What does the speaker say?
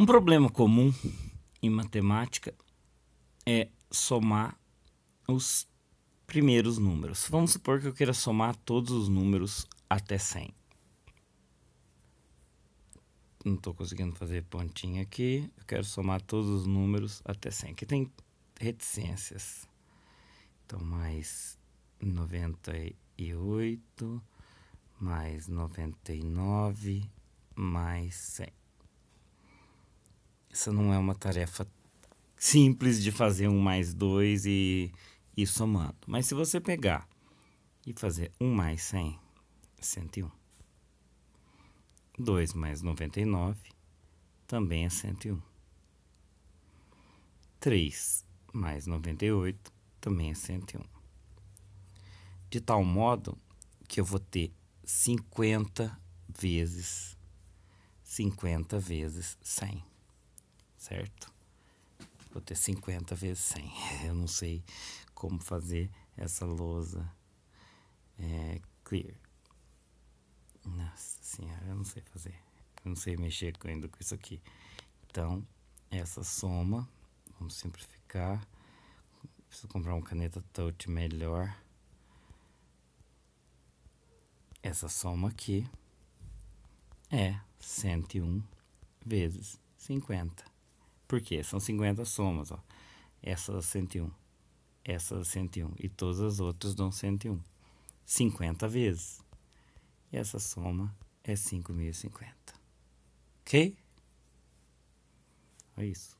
Um problema comum em matemática é somar os primeiros números. Vamos supor que eu queira somar todos os números até 100. Não estou conseguindo fazer pontinha aqui. Eu quero somar todos os números até 100. Aqui tem reticências. Então, mais 98, mais 99, mais 100 essa não é uma tarefa simples de fazer um mais dois e ir somando. Mas se você pegar e fazer 1 mais 100, 101. 2 mais 99 também é 101. 3 mais 98 também é 101. De tal modo que eu vou ter 50 vezes 50 vezes 100 certo? Vou ter 50 vezes 100. Eu não sei como fazer essa lousa é, clear. Nossa senhora, eu não sei fazer. Eu não sei mexer ainda com isso aqui. Então, essa soma, vamos simplificar. Preciso comprar uma caneta touch melhor. Essa soma aqui é 101 vezes 50. Por quê? São 50 somas, ó. Essa dá 101. Essa dá 101. E todas as outras dão 101. 50 vezes. E essa soma é 5.050. Ok? É isso.